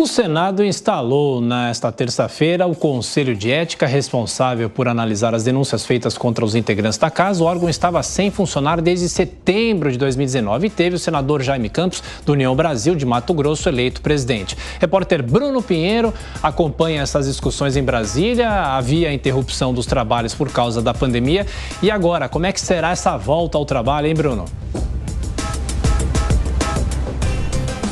O Senado instalou nesta terça-feira o Conselho de Ética responsável por analisar as denúncias feitas contra os integrantes da casa. O órgão estava sem funcionar desde setembro de 2019 e teve o senador Jaime Campos, do União Brasil de Mato Grosso, eleito presidente. Repórter Bruno Pinheiro acompanha essas discussões em Brasília. Havia interrupção dos trabalhos por causa da pandemia. E agora, como é que será essa volta ao trabalho, hein, Bruno?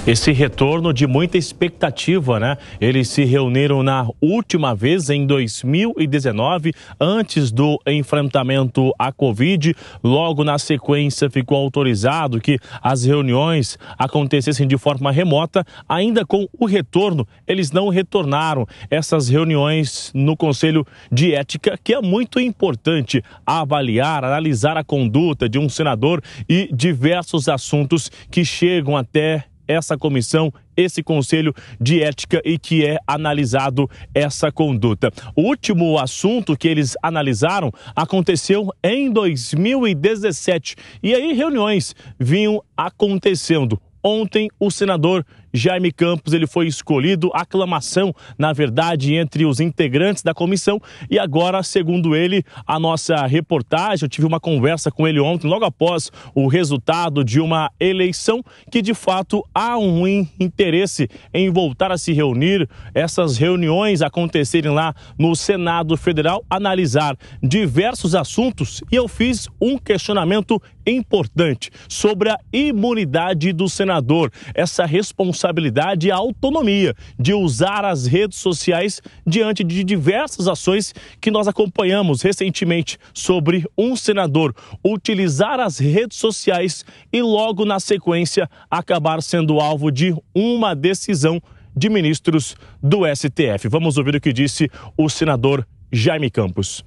Esse retorno de muita expectativa, né? Eles se reuniram na última vez em 2019, antes do enfrentamento à Covid. Logo na sequência ficou autorizado que as reuniões acontecessem de forma remota. Ainda com o retorno, eles não retornaram essas reuniões no Conselho de Ética, que é muito importante avaliar, analisar a conduta de um senador e diversos assuntos que chegam até essa comissão, esse conselho de ética e que é analisado essa conduta. O último assunto que eles analisaram aconteceu em 2017 e aí reuniões vinham acontecendo. Ontem, o senador Jaime Campos ele foi escolhido, aclamação, na verdade, entre os integrantes da comissão. E agora, segundo ele, a nossa reportagem, eu tive uma conversa com ele ontem, logo após o resultado de uma eleição, que de fato há um interesse em voltar a se reunir, essas reuniões acontecerem lá no Senado Federal, analisar diversos assuntos. E eu fiz um questionamento importante sobre a imunidade do senador, essa responsabilidade responsabilidade e a autonomia de usar as redes sociais diante de diversas ações que nós acompanhamos recentemente sobre um senador utilizar as redes sociais e logo na sequência acabar sendo alvo de uma decisão de ministros do STF. Vamos ouvir o que disse o senador Jaime Campos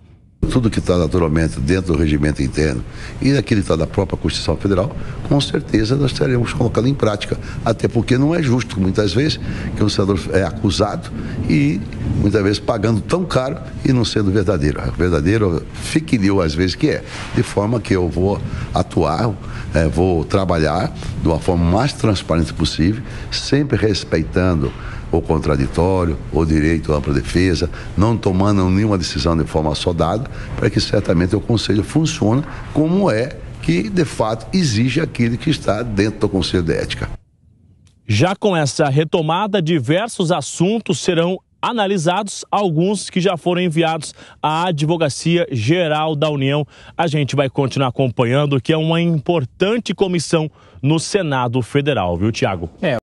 tudo que está naturalmente dentro do regimento interno e daquilo que está da própria Constituição Federal, com certeza nós teremos colocado em prática. Até porque não é justo, muitas vezes, que um senador é acusado e, muitas vezes, pagando tão caro e não sendo verdadeiro. Verdadeiro, fique deu às vezes que é. De forma que eu vou atuar, é, vou trabalhar de uma forma mais transparente possível, sempre respeitando ou contraditório, ou direito à ampla defesa, não tomando nenhuma decisão de forma assodada, para que certamente o Conselho funcione como é que, de fato, exige aquilo que está dentro do Conselho de Ética. Já com essa retomada, diversos assuntos serão analisados, alguns que já foram enviados à Advocacia Geral da União. A gente vai continuar acompanhando, que é uma importante comissão no Senado Federal, viu, Tiago? É.